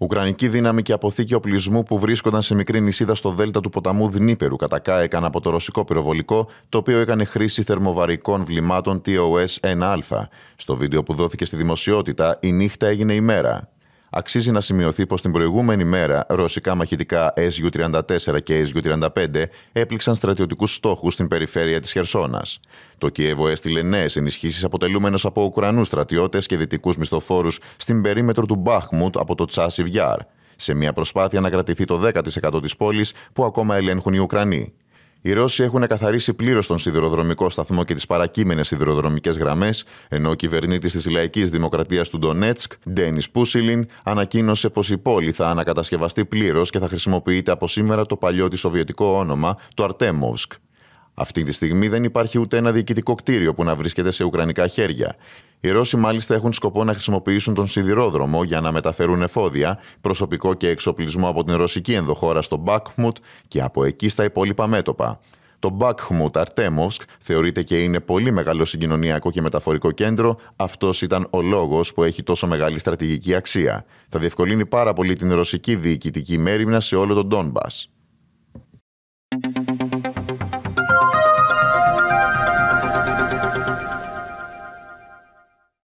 Ουκρανική δύναμη και αποθήκη οπλισμού που βρίσκονταν σε μικρή νησίδα στο δέλτα του ποταμού Δνήπερου κατακάεκαν από το ρωσικό πυροβολικό, το οποίο έκανε χρήση θερμοβαρικών βλημάτων TOS 1α. Στο βίντεο που δόθηκε στη δημοσιότητα, η νύχτα έγινε ημέρα. Αξίζει να σημειωθεί πως την προηγούμενη μέρα ρωσικά μαχητικά SU-34 και SU-35 έπληξαν στρατιωτικούς στόχους στην περιφέρεια της Χερσόνας. Το Κίεβο έστειλε νέες ενισχύσεις αποτελούμενες από Ουκρανούς στρατιώτες και δυτικούς μισθοφόρους στην περίμετρο του Μπάχμουτ από το Τσάσιβ σε μια προσπάθεια να κρατηθεί το 10% της πόλης που ακόμα ελέγχουν οι Ουκρανοί. Οι Ρώσοι έχουν καθαρίσει πλήρως τον σιδηροδρομικό σταθμό και τις παρακείμενες σιδηροδρομικές γραμμές, ενώ ο κυβερνήτης της Λαϊκής Δημοκρατίας του Ντονέτσκ, Ντένις Πούσιλιν, ανακοίνωσε πως η πόλη θα ανακατασκευαστεί πλήρως και θα χρησιμοποιείται από σήμερα το παλιό της σοβιετικό όνομα, το Αρτέμοβσκ. Αυτή τη στιγμή δεν υπάρχει ούτε ένα διοικητικό κτίριο που να βρίσκεται σε ουκρανικά χέρια. Οι Ρώσοι μάλιστα έχουν σκοπό να χρησιμοποιήσουν τον σιδηρόδρομο για να μεταφέρουν εφόδια, προσωπικό και εξοπλισμό από την ρωσική ενδοχώρα στο Μπάκμουτ και από εκεί στα υπόλοιπα μέτωπα. Το Μπάκχμουτ Αρτέμοσκ θεωρείται και είναι πολύ μεγάλο συγκοινωνιακό και μεταφορικό κέντρο. Αυτός ήταν ο λόγος που έχει τόσο μεγάλη στρατηγική αξία. Θα διευκολύνει πάρα πολύ την ρωσική διοικητική μέρημνα σε όλο τον Ντόνμπα.